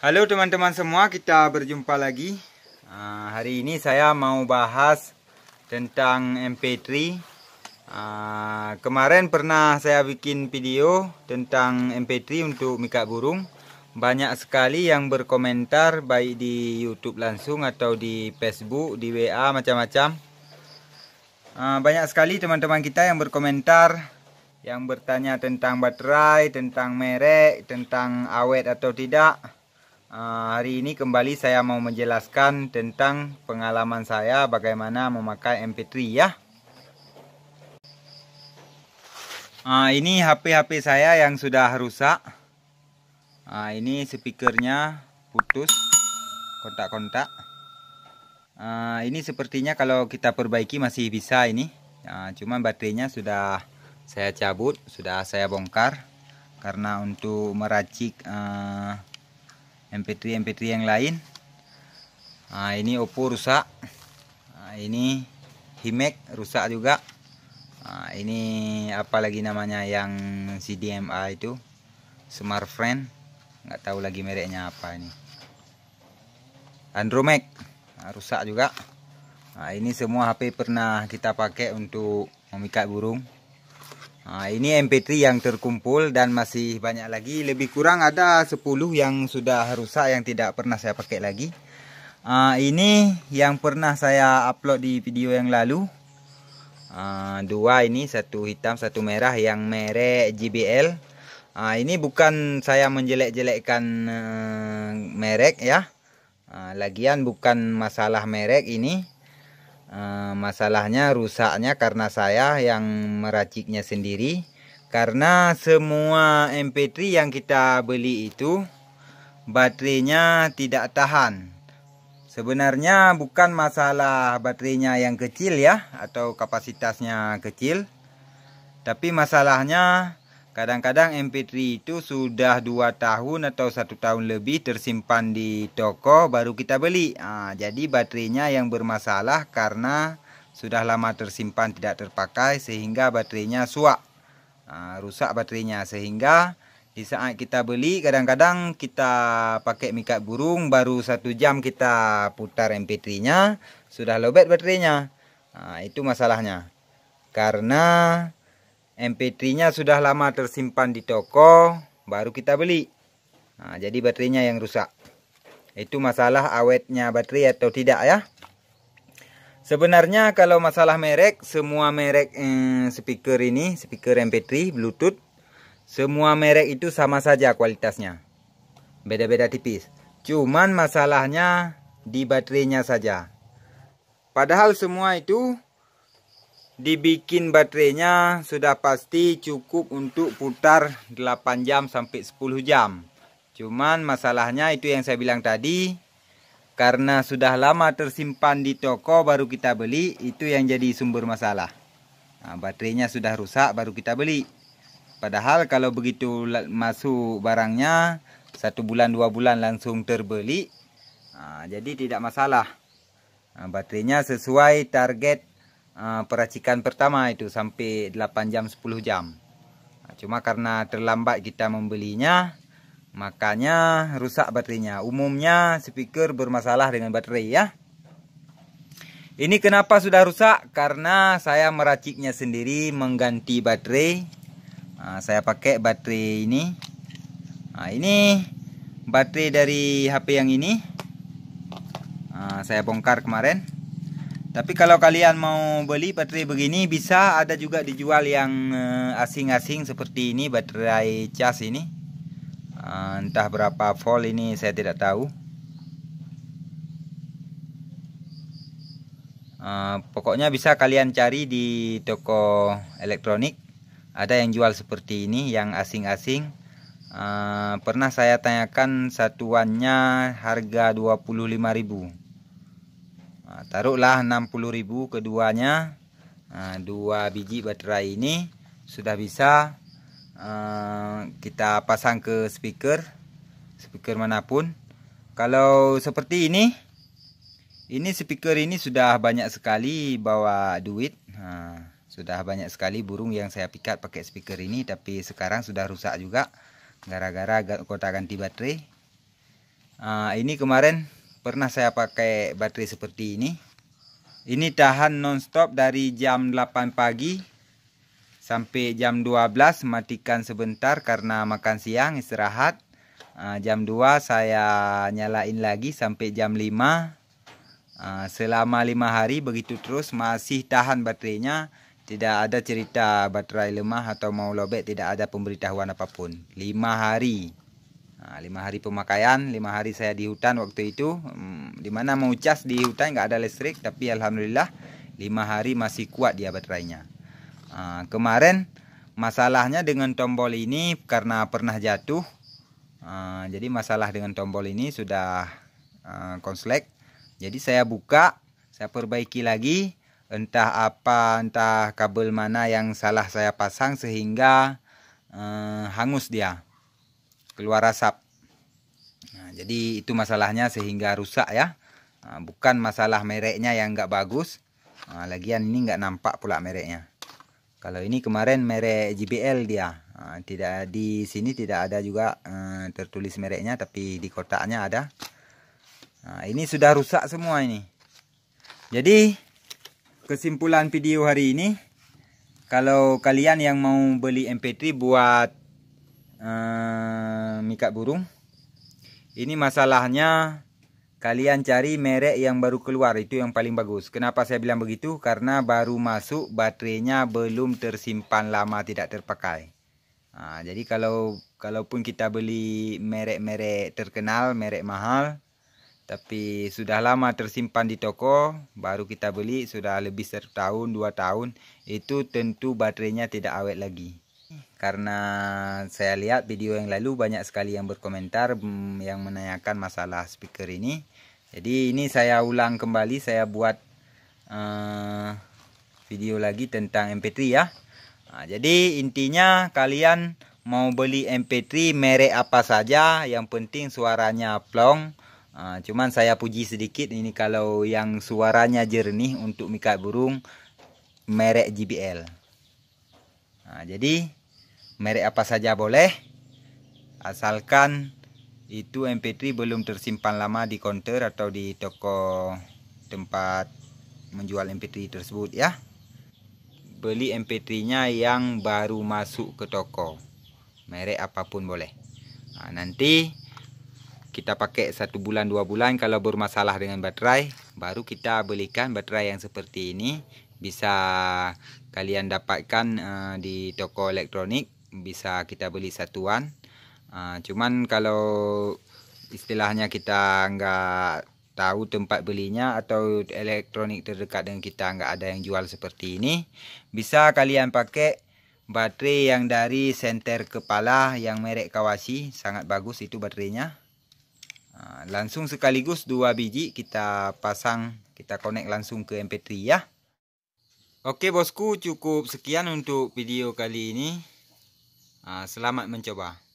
Halo teman-teman semua, kita berjumpa lagi. Uh, hari ini saya mau bahas tentang MP3. Uh, ah, kemarin pernah saya bikin video tentang MP3 untuk mikak burung. Banyak sekali yang berkomentar baik di YouTube langsung atau di Facebook, di WA macam-macam. Uh, banyak sekali teman-teman kita yang berkomentar yang bertanya tentang baterai, tentang merek, tentang awet atau tidak Eh, hari ini kembali saya mau menjelaskan tentang pengalaman saya bagaimana memakai MP3 ya. Eh, ini HP-HP saya yang sudah rusak. Eh, ini speakernya putus kontak-kontak. ini sepertinya kalau kita perbaiki masih bisa ini. cuman cuma baterainya sudah saya cabut, sudah saya bongkar karena untuk meracik mp3 mp3 yang lain nah, ini Oppo rusak nah, ini Himek rusak juga nah, ini apa lagi namanya yang CDMA itu Smart Friend nggak tahu lagi mereknya apa ini Andromax nah, rusak juga nah, ini semua HP pernah kita pakai untuk memikat burung Nah, ini MP3 yang terkumpul dan masih banyak lagi. Lebih kurang ada 10 yang sudah rusak yang tidak pernah saya pakai lagi. Uh, ini yang pernah saya upload di video yang lalu. Uh, dua ini, satu hitam, satu merah yang merek JBL. Uh, ah, ini bukan saya menjelek-jelekkan uh, merek ya. Uh, lagian bukan masalah merek ini Eh, masalahnya rusaknya karena saya yang meraciknya sendiri karena semua MP3 yang kita beli itu baterainya tidak tahan sebenarnya bukan masalah baterainya yang kecil ya atau kapasitasnya kecil tapi masalahnya Kadang-kadang MP3 itu sudah 2 tahun atau satu tahun lebih tersimpan di toko baru kita beli. Nah, jadi baterainya yang bermasalah karena sudah lama tersimpan tidak terpakai sehingga baterainya suak. Nah, rusak baterainya sehingga di saat kita beli kadang-kadang kita pakai mikat burung baru satu jam kita putar mp3 nya sudah lobet baterainya nah, itu masalahnya karena MP3-nya sudah lama tersimpan di toko, baru kita beli. Nah, jadi baterainya yang rusak. Itu masalah awetnya baterai atau tidak ya. Sebenarnya kalau masalah merek, semua merek eh, speaker ini, speaker MP3, Bluetooth, semua merek itu sama saja kualitasnya. Beda-beda tipis. Cuman masalahnya di baterainya saja. Padahal semua itu dibikin baterainya sudah pasti cukup untuk putar 8 jam sampai 10 jam cuman masalahnya itu yang saya bilang tadi karena sudah lama tersimpan di toko baru kita beli itu yang jadi sumber masalah nah, baterainya sudah rusak baru kita beli padahal kalau begitu masuk barangnya satu bulan dua bulan langsung terbeli nah, jadi tidak masalah nah, baterainya sesuai target Eh, peracikan pertama itu sampai 8 jam 10 jam nah, cuma karena terlambat kita membelinya makanya rusak baterainya umumnya speaker bermasalah dengan baterai ya ini kenapa sudah rusak karena saya meraciknya sendiri mengganti baterai nah, saya pakai baterai ini nah, ini baterai dari HP yang ini nah, saya bongkar kemarin tapi kalau kalian mau beli baterai begini bisa ada juga dijual yang eh, asing-asing seperti ini baterai cas ini. Ah, entah berapa volt ini saya tidak tahu. Ah, pokoknya bisa kalian cari di toko elektronik. Ada yang jual seperti ini yang asing-asing. Ah, pernah saya tanyakan satuannya harga ribu. Taruhlah taruhlah ribu keduanya. dua biji baterai ini sudah bisa kita pasang ke speaker speaker manapun. Kalau seperti ini ini speaker ini sudah banyak sekali bawa duit. sudah banyak sekali burung yang saya pikat pakai speaker ini tapi sekarang sudah rusak juga gara-gara kota ganti baterai. ini kemarin pernah saya pakai baterai seperti ini ini tahan nonstop dari jam 8 pagi sampai jam 12 matikan sebentar karena makan siang istirahat ah, jam 2 saya nyalain lagi sampai jam 5 ah, selama 5 hari begitu terus masih tahan baterainya tidak ada cerita baterai lemah atau mau lobek tidak ada pemberitahuan apapun 5 hari Nah, lima hari pemakaian lima hari saya di hutan waktu itu hmm, di mana mau cas di hutan nggak ada listrik tapi alhamdulillah lima hari masih kuat dia baterainya ah, kemarin masalahnya dengan tombol ini karena pernah jatuh ah, jadi masalah dengan tombol ini sudah uh, konslek jadi saya buka saya perbaiki lagi entah apa entah kabel mana yang salah saya pasang sehingga uh, hangus dia keluar asap nah, jadi itu masalahnya sehingga rusak ya nah, bukan masalah mereknya yang nggak bagus nah, lagian ini nggak nampak pula mereknya kalau ini kemarin merek JBL dia nah, tidak di sini tidak ada juga eh, tertulis mereknya tapi di kotaknya ada nah, ini sudah rusak semua ini jadi kesimpulan video hari ini kalau kalian yang mau beli MP3 buat Eh, mikat burung ini masalahnya kalian cari merek yang baru keluar itu yang paling bagus kenapa saya bilang begitu karena baru masuk baterainya belum tersimpan lama tidak terpakai ha, jadi kalau kalaupun kita beli merek-merek terkenal merek mahal tapi sudah lama tersimpan di toko baru kita beli sudah lebih satu tahun dua tahun itu tentu baterainya tidak awet lagi karena saya lihat video yang lalu banyak sekali yang berkomentar mm, yang menanyakan masalah speaker ini jadi ini saya ulang kembali saya buat uh, video lagi tentang mp3 ya nah, jadi intinya kalian mau beli mp3 merek apa saja yang penting suaranya plong uh, cuman saya puji sedikit ini kalau yang suaranya jernih untuk mikat burung merek JBL nah, jadi merek apa saja boleh asalkan itu MP3 belum tersimpan lama di counter atau di toko tempat menjual MP3 tersebut ya beli MP3 nya yang baru masuk ke toko merek apapun boleh nah, nanti kita pakai satu bulan dua bulan kalau bermasalah dengan baterai baru kita belikan baterai yang seperti ini bisa kalian dapatkan uh, di toko elektronik bisa kita beli satuan uh, cuman kalau istilahnya kita nggak tahu tempat belinya atau elektronik terdekat dengan kita nggak ada yang jual seperti ini bisa kalian pakai baterai yang dari senter kepala yang merek Kawashi sangat bagus itu baterainya uh, langsung sekaligus dua biji kita pasang kita connect langsung ke mp3 ya Oke bosku cukup sekian untuk video kali ini Ah, selamat mencoba.